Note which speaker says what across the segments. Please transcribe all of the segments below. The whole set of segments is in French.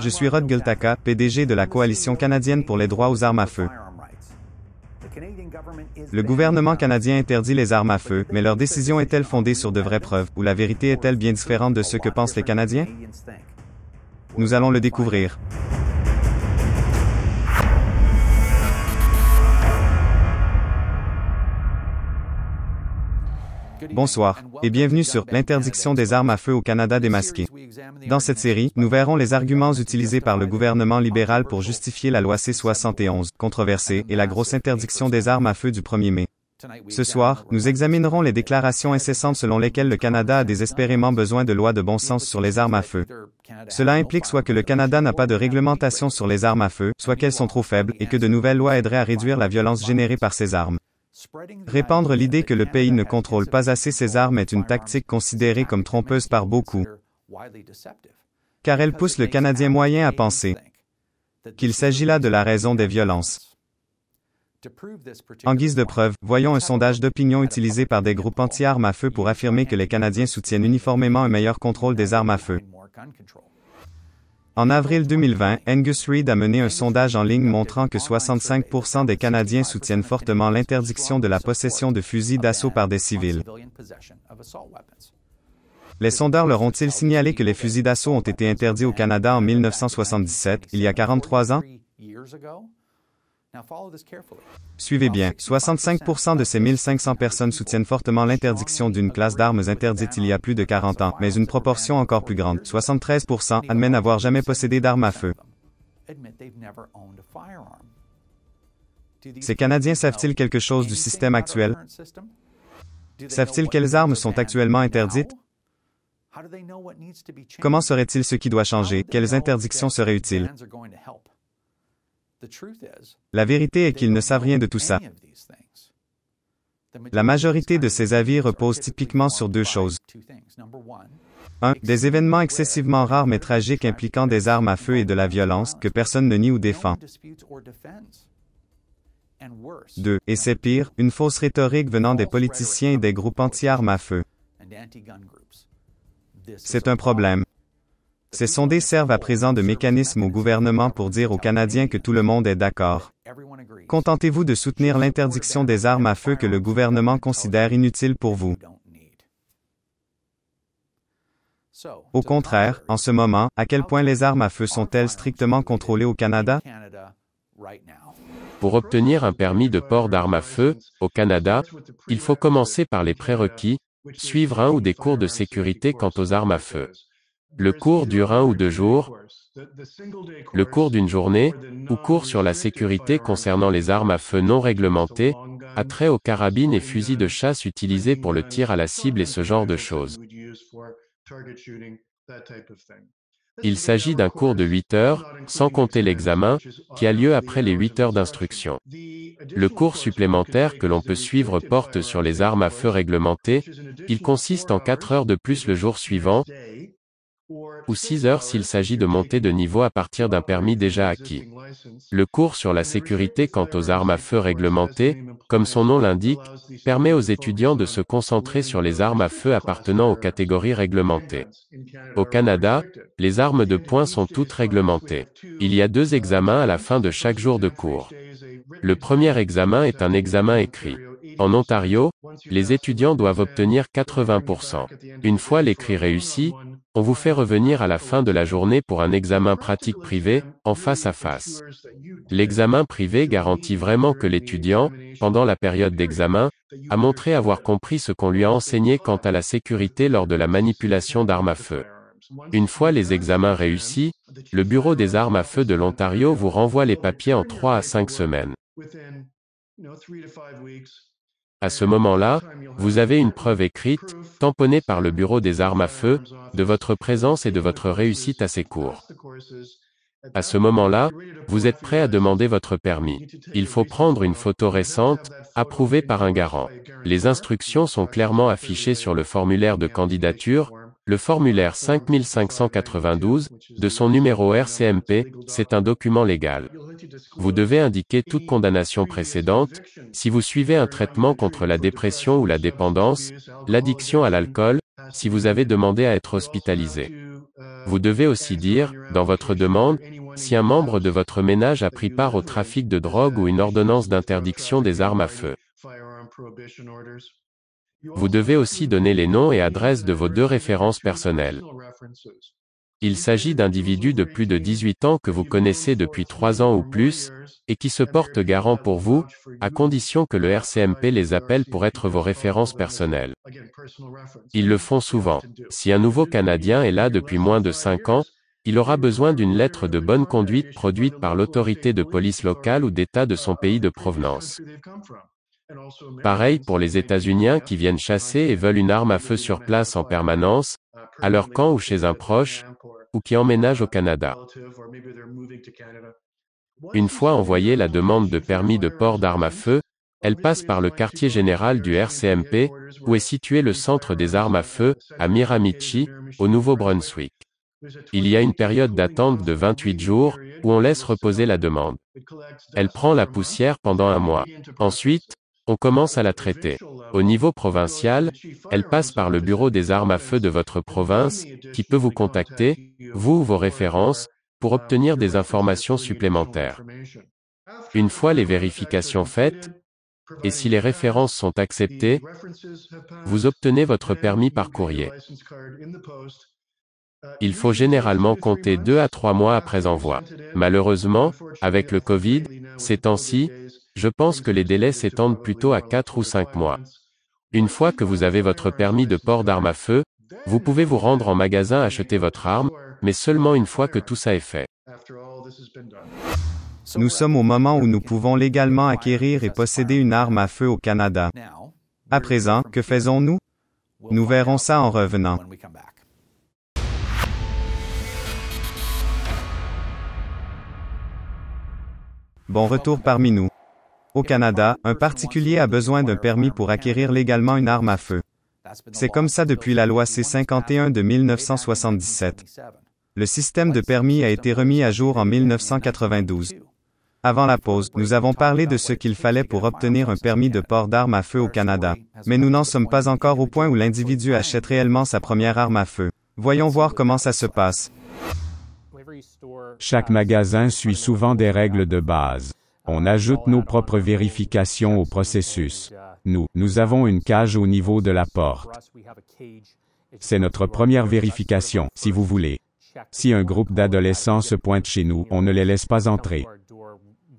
Speaker 1: Je suis Rod Gultaka, PDG de la Coalition canadienne pour les droits aux armes à feu. Le gouvernement canadien interdit les armes à feu, mais leur décision est-elle fondée sur de vraies preuves, ou la vérité est-elle bien différente de ce que pensent les Canadiens Nous allons le découvrir. Bonsoir, et bienvenue sur l'interdiction des armes à feu au Canada démasquée. Dans cette série, nous verrons les arguments utilisés par le gouvernement libéral pour justifier la loi C-71, controversée, et la grosse interdiction des armes à feu du 1er mai. Ce soir, nous examinerons les déclarations incessantes selon lesquelles le Canada a désespérément besoin de lois de bon sens sur les armes à feu. Cela implique soit que le Canada n'a pas de réglementation sur les armes à feu, soit qu'elles sont trop faibles, et que de nouvelles lois aideraient à réduire la violence générée par ces armes. Répandre l'idée que le pays ne contrôle pas assez ses armes est une tactique considérée comme trompeuse par beaucoup, car elle pousse le Canadien moyen à penser qu'il s'agit là de la raison des violences. En guise de preuve, voyons un sondage d'opinion utilisé par des groupes anti-armes à feu pour affirmer que les Canadiens soutiennent uniformément un meilleur contrôle des armes à feu. En avril 2020, Angus Reid a mené un sondage en ligne montrant que 65% des Canadiens soutiennent fortement l'interdiction de la possession de fusils d'assaut par des civils. Les sondeurs leur ont-ils signalé que les fusils d'assaut ont été interdits au Canada en 1977, il y a 43 ans? Suivez bien, 65% de ces 1500 personnes soutiennent fortement l'interdiction d'une classe d'armes interdites il y a plus de 40 ans, mais une proportion encore plus grande, 73%, admet n'avoir jamais possédé d'armes à feu.
Speaker 2: Ces Canadiens savent-ils quelque chose du système actuel? Savent-ils quelles armes sont
Speaker 1: actuellement interdites?
Speaker 2: Comment sauraient il ce qui doit changer? Quelles interdictions seraient utiles?
Speaker 1: La vérité est qu'ils ne savent rien de tout ça. La majorité de ces avis repose typiquement sur deux choses. Un, Des événements excessivement rares mais tragiques impliquant des armes à feu et de la violence que personne ne nie ou défend. Deux, Et c'est pire, une fausse rhétorique venant des politiciens et des groupes anti-armes à feu.
Speaker 2: C'est un problème.
Speaker 1: Ces sondés servent à présent de mécanisme au gouvernement pour dire aux Canadiens que tout le monde est d'accord. Contentez-vous de soutenir l'interdiction des armes à feu que le gouvernement considère inutile pour vous. Au contraire, en ce moment, à quel point les armes à feu sont-elles strictement contrôlées au Canada?
Speaker 3: Pour obtenir un permis de port d'armes à feu, au Canada, il faut commencer par les prérequis, suivre un ou des cours de sécurité quant aux armes à feu. Le cours dure un ou deux jours, le cours d'une journée, ou cours sur la sécurité concernant les armes à feu non réglementées, a trait aux carabines et fusils de chasse utilisés pour le tir à la cible et ce genre de choses. Il s'agit d'un cours de 8 heures, sans compter l'examen, qui a lieu après les 8 heures d'instruction. Le cours supplémentaire que l'on peut suivre porte sur les armes à feu réglementées, il consiste en 4 heures de plus le jour suivant, ou 6 heures s'il s'agit de monter de niveau à partir d'un permis déjà acquis. Le cours sur la sécurité quant aux armes à feu réglementées, comme son nom l'indique, permet aux étudiants de se concentrer sur les armes à feu appartenant aux catégories réglementées. Au Canada, les armes de poing sont toutes réglementées. Il y a deux examens à la fin de chaque jour de cours. Le premier examen est un examen écrit. En Ontario, les étudiants doivent obtenir 80%. Une fois l'écrit réussi, on vous fait revenir à la fin de la journée pour un examen pratique privé, en face à face. L'examen privé garantit vraiment que l'étudiant, pendant la période d'examen, a montré avoir compris ce qu'on lui a enseigné quant à la sécurité lors de la manipulation d'armes à feu. Une fois les examens réussis, le Bureau des armes à feu de l'Ontario vous renvoie les papiers en trois à 5 semaines. À ce moment-là, vous avez une preuve écrite, tamponnée par le Bureau des armes à feu, de votre présence et de votre réussite à ces cours. À ce moment-là, vous êtes prêt à demander votre permis. Il faut prendre une photo récente, approuvée par un garant. Les instructions sont clairement affichées sur le formulaire de candidature, le formulaire 5592 de son numéro RCMP, c'est un document légal. Vous devez indiquer toute condamnation précédente, si vous suivez un traitement contre la dépression ou la dépendance, l'addiction à l'alcool, si vous avez demandé à être hospitalisé. Vous devez aussi dire, dans votre demande, si un membre de votre ménage a pris part au trafic de drogue ou une ordonnance d'interdiction des armes à feu. Vous devez aussi donner les noms et adresses de vos deux références personnelles. Il s'agit d'individus de plus de 18 ans que vous connaissez depuis trois ans ou plus, et qui se portent garant pour vous, à condition que le RCMP les appelle pour être vos références personnelles. Ils le font souvent. Si un nouveau Canadien est là depuis moins de 5 ans, il aura besoin d'une lettre de bonne conduite produite par l'autorité de police locale ou d'État de son pays de provenance. Pareil pour les États-Unis qui viennent chasser et veulent une arme à feu sur place en permanence, à leur camp ou chez un proche, ou qui emménagent au Canada. Une fois envoyée la demande de permis de port d'armes à feu, elle passe par le quartier général du RCMP, où est situé le centre des armes à feu, à Miramichi, au Nouveau-Brunswick. Il y a une période d'attente de 28 jours, où on laisse reposer la demande. Elle prend la poussière pendant un mois. Ensuite, on commence à la traiter. Au niveau provincial, elle passe par le bureau des armes à feu de votre province, qui peut vous contacter, vous ou vos références, pour obtenir des informations supplémentaires. Une fois les vérifications faites, et si les références sont acceptées, vous obtenez votre permis par courrier. Il faut généralement compter deux à trois mois après envoi. Malheureusement, avec le Covid, ces temps-ci, je pense que les délais s'étendent plutôt à 4 ou 5 mois. Une fois que vous avez votre permis de port d'armes à feu, vous pouvez vous rendre en magasin acheter votre arme,
Speaker 1: mais seulement une fois que tout ça est fait. Nous sommes au moment où nous pouvons légalement acquérir et posséder une arme à feu au Canada. À présent, que faisons-nous? Nous verrons ça en revenant. Bon retour parmi nous. Au Canada, un particulier a besoin d'un permis pour acquérir légalement une arme à feu. C'est comme ça depuis la loi C-51 de 1977. Le système de permis a été remis à jour en 1992. Avant la pause, nous avons parlé de ce qu'il fallait pour obtenir un permis de port d'armes à feu au Canada, mais nous n'en sommes pas encore au point où l'individu achète réellement sa première arme à feu. Voyons voir comment ça se passe.
Speaker 4: Chaque magasin suit souvent des règles de base. On ajoute nos propres vérifications au processus. Nous, nous avons une cage au niveau de la porte. C'est notre première vérification, si vous voulez. Si un groupe d'adolescents se pointe chez nous, on ne les laisse pas entrer.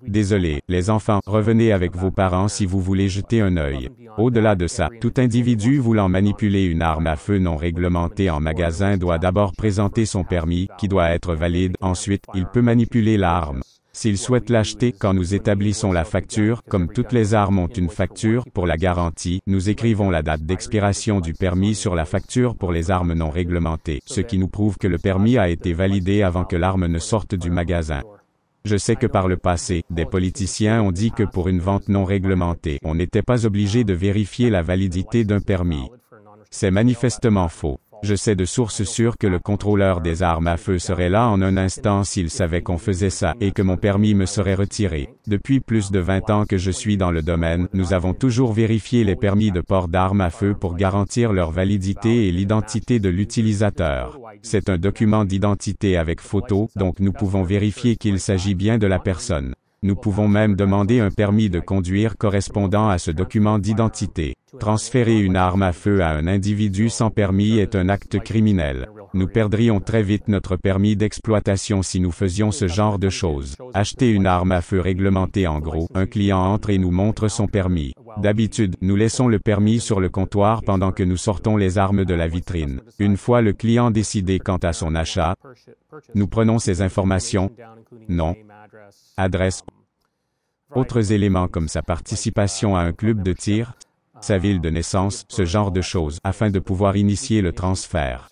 Speaker 4: Désolé, les enfants, revenez avec vos parents si vous voulez jeter un œil. Au-delà de ça, tout individu voulant manipuler une arme à feu non réglementée en magasin doit d'abord présenter son permis, qui doit être valide, ensuite, il peut manipuler l'arme. S'ils souhaitent l'acheter, quand nous établissons la facture, comme toutes les armes ont une facture, pour la garantie, nous écrivons la date d'expiration du permis sur la facture pour les armes non réglementées, ce qui nous prouve que le permis a été validé avant que l'arme ne sorte du magasin. Je sais que par le passé, des politiciens ont dit que pour une vente non réglementée, on n'était pas obligé de vérifier la validité d'un permis. C'est manifestement faux. Je sais de sources sûres que le contrôleur des armes à feu serait là en un instant s'il savait qu'on faisait ça et que mon permis me serait retiré. Depuis plus de 20 ans que je suis dans le domaine, nous avons toujours vérifié les permis de port d'armes à feu pour garantir leur validité et l'identité de l'utilisateur. C'est un document d'identité avec photo, donc nous pouvons vérifier qu'il s'agit bien de la personne. Nous pouvons même demander un permis de conduire correspondant à ce document d'identité. Transférer une arme à feu à un individu sans permis est un acte criminel. Nous perdrions très vite notre permis d'exploitation si nous faisions ce genre de choses. Acheter une arme à feu réglementée en gros, un client entre et nous montre son permis. D'habitude, nous laissons le permis sur le comptoir pendant que nous sortons les armes de la vitrine. Une fois le client décidé quant à son achat, nous prenons ces informations, non adresse, um, autres éléments comme sa participation à un club de tir, uh, sa ville de naissance, ce genre de choses, uh, afin de pouvoir initier le transfert.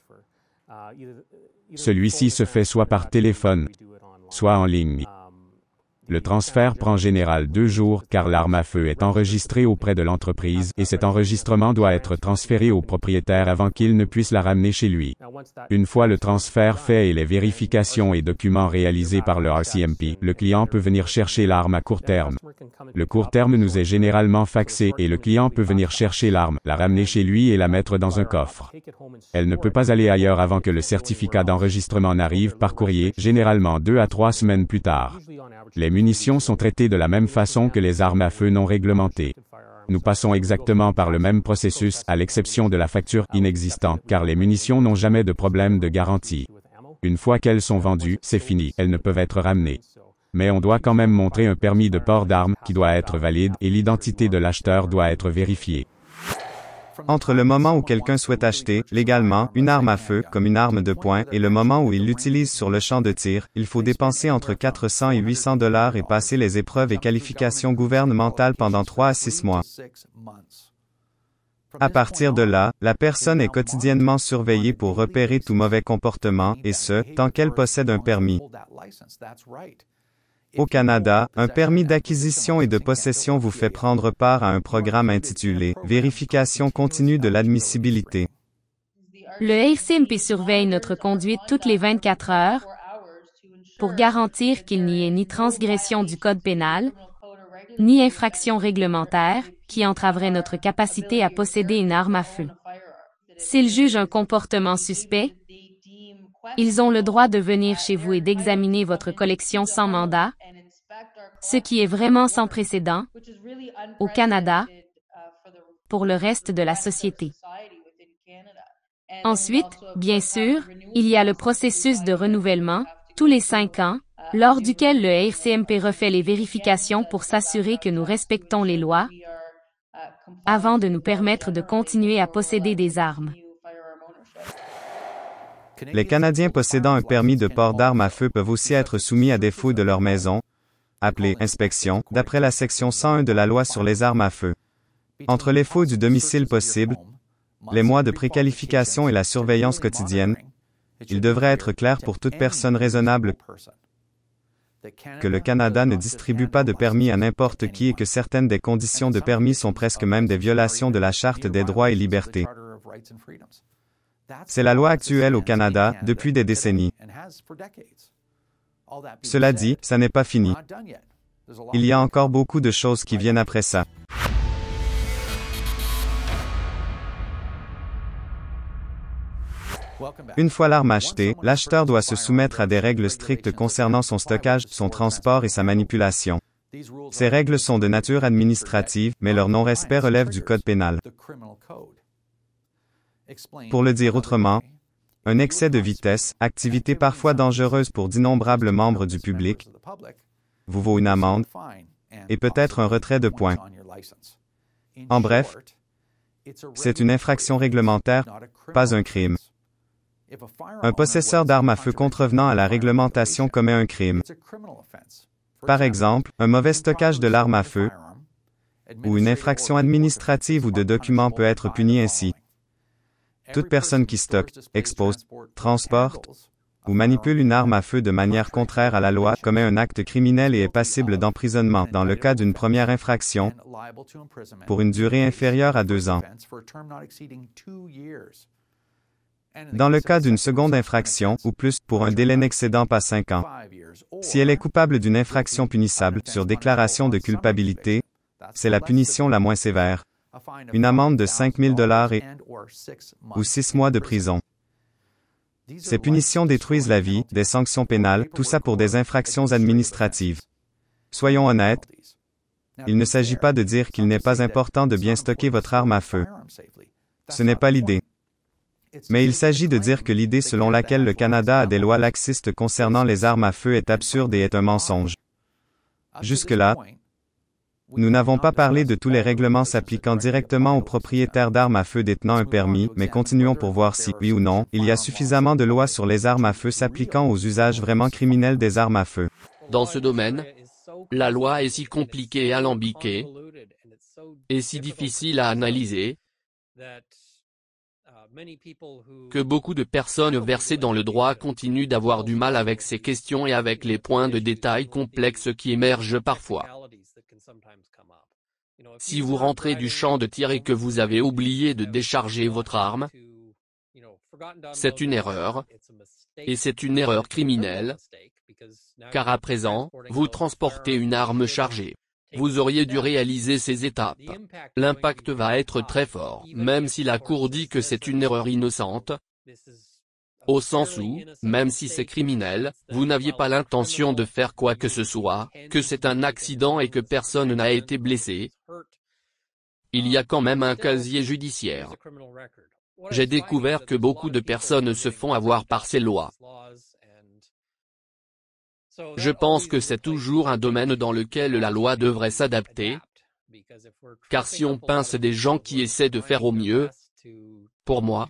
Speaker 4: Uh, Celui-ci se fait soit par téléphone, soit en ligne. Le transfert prend général deux jours car l'arme à feu est enregistrée auprès de l'entreprise et cet enregistrement doit être transféré au propriétaire avant qu'il ne puisse la ramener chez lui. Une fois le transfert fait et les vérifications et documents réalisés par le RCMP, le client peut venir chercher l'arme à court terme. Le court terme nous est généralement faxé et le client peut venir chercher l'arme, la ramener chez lui et la mettre dans un coffre. Elle ne peut pas aller ailleurs avant que le certificat d'enregistrement n'arrive par courrier, généralement deux à trois semaines plus tard. Les munitions sont traitées de la même façon que les armes à feu non réglementées. Nous passons exactement par le même processus, à l'exception de la facture inexistante, car les munitions n'ont jamais de problème de garantie. Une fois qu'elles sont vendues, c'est fini, elles ne peuvent être ramenées. Mais on doit quand même montrer un permis de port d'armes, qui doit être valide, et l'identité de l'acheteur doit être vérifiée.
Speaker 1: Entre le moment où quelqu'un souhaite acheter, légalement, une arme à feu, comme une arme de poing, et le moment où il l'utilise sur le champ de tir, il faut dépenser entre 400 et 800 dollars et passer les épreuves et qualifications gouvernementales pendant 3 à 6 mois. À partir de là, la personne est quotidiennement surveillée pour repérer tout mauvais comportement, et ce, tant qu'elle possède un permis. Au Canada, un permis d'acquisition et de possession vous fait prendre part à un programme intitulé Vérification continue de l'admissibilité.
Speaker 5: Le RCMP surveille notre conduite toutes les 24 heures pour garantir qu'il n'y ait ni transgression du code pénal, ni infraction réglementaire qui entraverait notre capacité à posséder une arme à feu. S'il juge un comportement suspect, ils ont le droit de venir chez vous et d'examiner votre collection sans mandat, ce qui est vraiment sans précédent au Canada pour le reste de la société. Ensuite, bien sûr, il y a le processus de renouvellement, tous les cinq ans, lors duquel le RCMP refait les vérifications pour s'assurer que nous respectons les lois avant de nous permettre de continuer à posséder des armes.
Speaker 1: Les Canadiens possédant un permis de port d'armes à feu peuvent aussi être soumis à des fouilles de leur maison, appelées inspection, d'après la section 101 de la loi sur les armes à feu. Entre les fouilles du domicile possible, les mois de préqualification et la surveillance quotidienne, il devrait être clair pour toute personne raisonnable que le Canada ne distribue pas de permis à n'importe qui et que certaines des conditions de permis sont presque même des violations de la Charte des droits et libertés. C'est la loi actuelle au Canada depuis des décennies.
Speaker 2: Cela dit, ça n'est pas fini. Il y a encore
Speaker 1: beaucoup de choses qui viennent après ça. Une fois l'arme achetée, l'acheteur doit se soumettre à des règles strictes concernant son stockage, son transport et sa manipulation. Ces règles sont de nature administrative, mais leur non-respect relève du code pénal. Pour le dire autrement, un excès de vitesse, activité parfois dangereuse pour d'innombrables membres du public, vous vaut une amende et peut-être un retrait de points.
Speaker 2: En bref, c'est une infraction réglementaire, pas un
Speaker 1: crime. Un possesseur d'armes à feu contrevenant à la réglementation commet un crime. Par exemple, un mauvais stockage de l'arme à feu ou une infraction administrative ou de documents peut être puni ainsi. Toute personne qui stocke, expose, transporte uh, ou manipule une arme à feu de manière contraire à la loi commet un acte criminel et est passible d'emprisonnement dans le cas d'une première infraction
Speaker 2: pour une durée inférieure à deux ans. Dans
Speaker 1: le cas d'une seconde infraction ou plus pour un délai n'excédant pas cinq ans, si elle est coupable d'une infraction punissable sur déclaration de culpabilité, c'est la punition la moins sévère une amende de 5000 dollars et ou 6 mois de prison. Ces punitions détruisent la vie, des sanctions pénales, tout ça pour des infractions administratives. Soyons honnêtes, il ne s'agit pas de dire qu'il n'est pas important de bien stocker votre arme à feu. Ce n'est pas l'idée. Mais il s'agit de dire que l'idée selon laquelle le Canada a des lois laxistes concernant les armes à feu est absurde et est un mensonge. Jusque-là, nous n'avons pas parlé de tous les règlements s'appliquant directement aux propriétaires d'armes à feu détenant un permis, mais continuons pour voir si, oui ou non, il y a suffisamment de lois sur les armes à feu s'appliquant aux usages vraiment criminels des armes à feu.
Speaker 5: Dans ce domaine, la loi est si compliquée et alambiquée, et si difficile à analyser, que beaucoup de personnes versées dans le droit continuent d'avoir du mal avec ces questions et avec les points de détail complexes qui émergent parfois. Si vous rentrez du champ de tir et que vous avez oublié de décharger votre arme, c'est une erreur, et c'est une erreur criminelle, car à présent, vous transportez une arme chargée. Vous auriez dû réaliser ces étapes. L'impact va être très fort. Même si la Cour dit que c'est une erreur innocente, au sens où, même si c'est criminel, vous n'aviez pas l'intention de faire quoi que ce soit, que c'est un accident et que personne n'a été blessé, il y a quand même un casier judiciaire. J'ai découvert que beaucoup de personnes se font avoir par ces lois. Je pense que c'est toujours un domaine dans lequel la loi devrait s'adapter, car si on pince des gens qui essaient de faire au mieux, pour moi,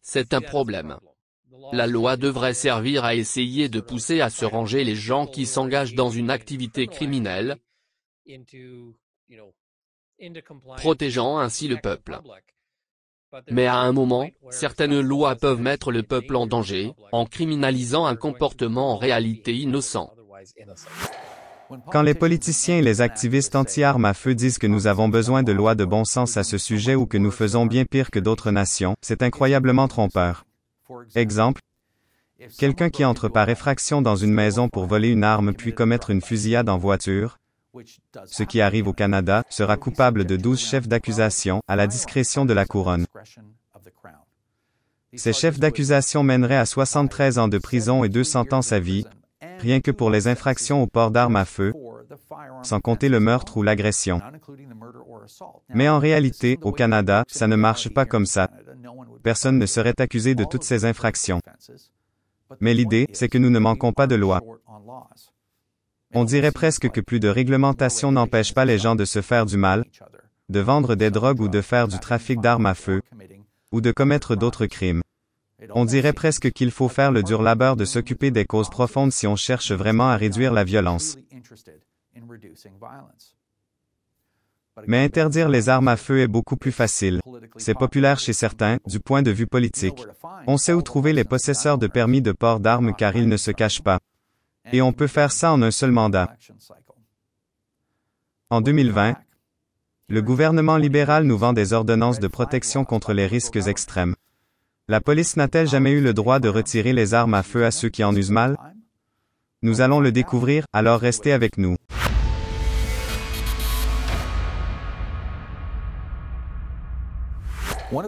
Speaker 2: c'est un problème. La
Speaker 5: loi devrait servir à essayer de pousser à se ranger les gens qui s'engagent dans une activité criminelle,
Speaker 2: protégeant ainsi le peuple.
Speaker 5: Mais à un moment, certaines lois peuvent mettre le peuple en danger, en criminalisant un comportement en réalité innocent.
Speaker 1: Quand les politiciens et les activistes anti-armes à feu disent que nous avons besoin de lois de bon sens à ce sujet ou que nous faisons bien pire que d'autres nations, c'est incroyablement trompeur. Exemple, quelqu'un qui entre par effraction dans une maison pour voler une arme puis commettre une fusillade en voiture, ce qui arrive au Canada, sera coupable de 12 chefs d'accusation, à la discrétion de la couronne. Ces chefs d'accusation mèneraient à 73 ans de prison et 200 ans sa vie, rien que pour les infractions au port d'armes à feu, sans compter le meurtre ou l'agression. Mais en réalité, au Canada, ça ne marche pas comme ça. Personne ne serait accusé de toutes ces infractions. Mais l'idée, c'est que nous ne manquons pas de loi. On dirait presque que plus de réglementation n'empêche pas les gens de se faire du mal, de vendre des drogues ou de faire du trafic d'armes à feu, ou de commettre d'autres crimes. On dirait presque qu'il faut faire le dur labeur de s'occuper des causes profondes si on cherche vraiment à réduire la violence. Mais interdire les armes à feu est beaucoup plus facile. C'est populaire chez certains, du point de vue politique. On sait où trouver les possesseurs de permis de port d'armes car ils ne se cachent pas. Et on peut faire ça en un seul mandat. En 2020, le gouvernement libéral nous vend des ordonnances de protection contre les risques extrêmes. La police n'a-t-elle jamais eu le droit de retirer les armes à feu à ceux qui en usent mal Nous allons le découvrir, alors restez avec nous.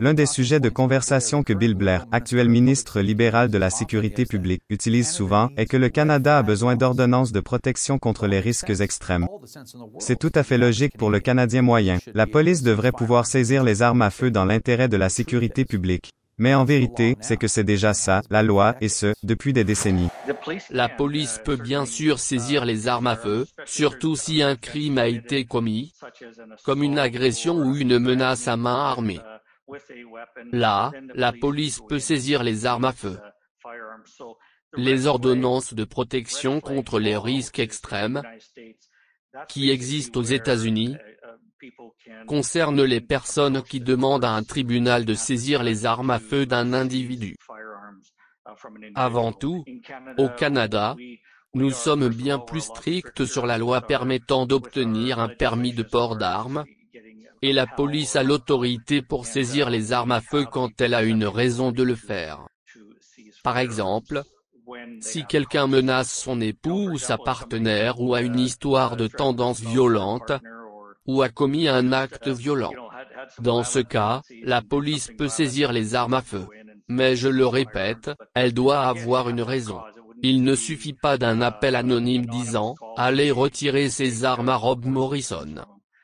Speaker 1: L'un des sujets de conversation que Bill Blair, actuel ministre libéral de la Sécurité publique, utilise souvent est que le Canada a besoin d'ordonnances de protection contre les risques extrêmes. C'est tout à fait logique pour le Canadien moyen. La police devrait pouvoir saisir les armes à feu dans l'intérêt de la sécurité publique. Mais en vérité, c'est que c'est déjà ça, la loi, et ce, depuis des décennies.
Speaker 5: La police peut bien sûr saisir les armes à feu, surtout uh, si un crime a été commis, comme une agression ou une menace à main armée. Là, la police peut saisir les armes à feu. Les ordonnances de protection contre les risques extrêmes qui existent aux États-Unis, uh, concerne les personnes qui demandent à un tribunal de saisir les armes à feu d'un individu. Avant tout, au Canada, nous sommes bien plus stricts sur la loi permettant d'obtenir un permis de port d'armes, et la police a l'autorité pour saisir les armes à feu quand elle a une raison de le faire. Par exemple, si quelqu'un menace son époux ou sa partenaire ou a une histoire de tendance violente, ou a commis un acte violent. Dans ce cas, la police peut saisir les armes à feu. Mais je le répète, elle doit avoir une raison. Il ne suffit pas d'un appel anonyme disant « Allez retirer ces armes à Rob Morrison ».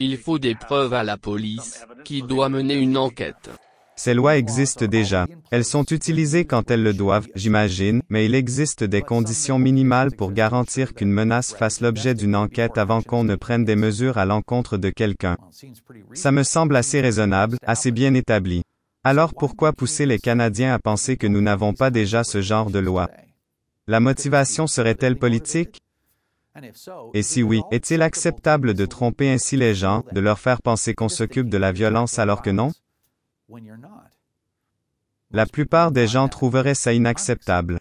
Speaker 5: Il faut des preuves à la police, qui doit mener une enquête.
Speaker 1: Ces lois existent déjà. Elles sont utilisées quand elles le doivent, j'imagine, mais il existe des conditions minimales pour garantir qu'une menace fasse l'objet d'une enquête avant qu'on ne prenne des mesures à l'encontre de quelqu'un. Ça me semble assez raisonnable, assez bien établi. Alors pourquoi pousser les Canadiens à penser que nous n'avons pas déjà ce genre de loi La motivation serait-elle politique et si oui, est-il acceptable de tromper ainsi les gens, de leur faire penser qu'on s'occupe de la violence alors que non la plupart des gens trouveraient ça inacceptable.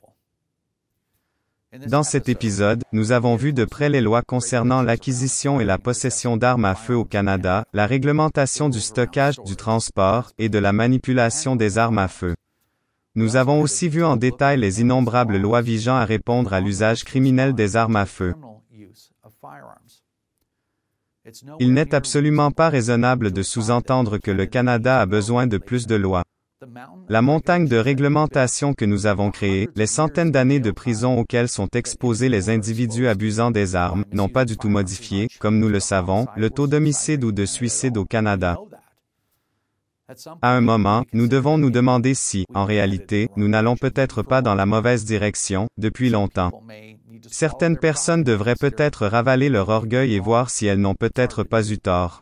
Speaker 1: Dans cet épisode, nous avons vu de près les lois concernant l'acquisition et la possession d'armes à feu au Canada, la réglementation du stockage, du transport et de la manipulation des armes à feu. Nous avons aussi vu en détail les innombrables lois visant à répondre à l'usage criminel des armes à feu. Il n'est absolument pas raisonnable de sous-entendre que le Canada a besoin de plus de lois. La montagne de réglementation que nous avons créée, les centaines d'années de prison auxquelles sont exposés les individus abusant des armes, n'ont pas du tout modifié, comme nous le savons, le taux d'homicide ou de suicide au Canada. À un moment, nous devons nous demander si, en réalité, nous n'allons peut-être pas dans la mauvaise direction, depuis longtemps. Certaines personnes devraient peut-être ravaler leur orgueil et voir si elles n'ont peut-être pas eu tort.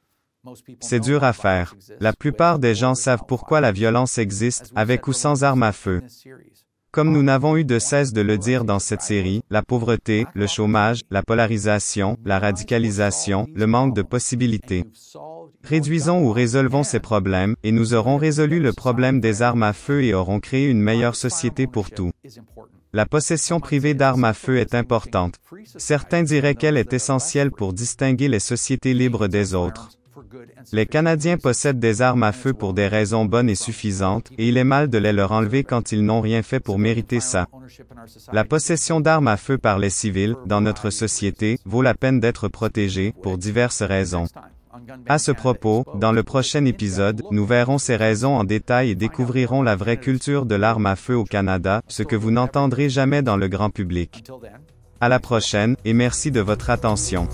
Speaker 1: C'est dur à faire. La plupart des gens savent pourquoi la violence existe, avec ou sans armes à feu. Comme nous n'avons eu de cesse de le dire dans cette série, la pauvreté, le chômage, la polarisation, la radicalisation, le manque de possibilités. Réduisons ou résolvons ces problèmes, et nous aurons résolu le problème des armes à feu et aurons créé une meilleure société pour tous. La possession privée d'armes à feu est importante. Certains diraient qu'elle est essentielle pour distinguer les sociétés libres des autres. Les Canadiens possèdent des armes à feu pour des raisons bonnes et suffisantes, et il est mal de les leur enlever quand ils n'ont rien fait pour mériter ça. La possession d'armes à feu par les civils, dans notre société, vaut la peine d'être protégée, pour diverses raisons. À ce propos, dans le prochain épisode, nous verrons ces raisons en détail et découvrirons la vraie culture de l'arme à feu au Canada, ce que vous n'entendrez jamais dans le grand public. À la prochaine, et merci de votre attention.